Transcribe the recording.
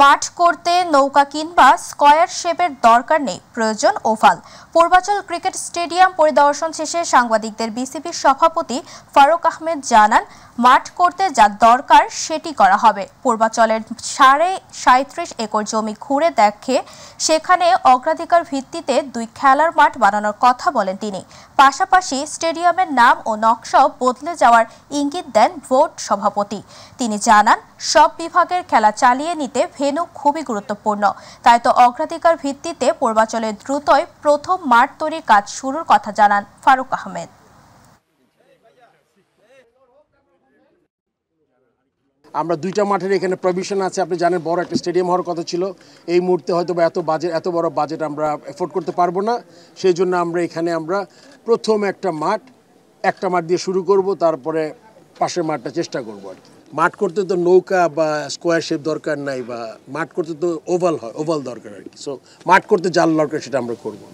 মাঠ করতে নৌকা কিংবা স্কয়ার শেপের দরকার নেই প্রয়োজন ওভাল পূর্বাচল ক্রিকেট স্টেডিয়াম পরিদর্শন শেষে সাংবাদিকদের বিসিবির সভাপতি ফারুক আহমেদ জানান মাঠ করতে যা দরকার সেটি করা হবে পূর্বাচলের সাড়ে সাঁত্রিশ একর জমি ঘুরে দেখে সেখানে অগ্রাধিকার ভিত্তিতে দুই খেলার মাঠ বানানোর কথা বলেন তিনি পাশাপাশি স্টেডিয়ামের নাম ও নকশাও বদলে যাওয়ার ইঙ্গিত দেন ভোট সভাপতি তিনি জানান সব বিভাগের খেলা চালিয়ে নিতে ভেনু খুবই গুরুত্বপূর্ণ তাই তো অগ্রাধিকার ভিত্তিতে পূর্বাচলে দ্রুতই প্রথম মাঠ তৈরির কাজ শুরুর কথা জানান ফারুক আহমেদ আমরা দুইটা মাঠের এখানে প্রভিশন আছে আপনি জানেন বড় একটা স্টেডিয়াম হওয়ার কথা ছিল এই মুহূর্তে হয়তো এত বাজেট এত বড় বাজেট আমরা এফোর্ড করতে পারবো না সেই জন্য আমরা এখানে আমরা প্রথম একটা মাঠ একটা মাঠ দিয়ে শুরু করব তারপরে পাশের মাঠটা চেষ্টা করবো আর কি মাঠ করতে তো নৌকা বা স্কোয়ার শেপ দরকার নাই বা মাঠ করতে তো ওভাল হয় ওভাল দরকার আর কি সো মাঠ করতে জাল দরকার সেটা আমরা করবো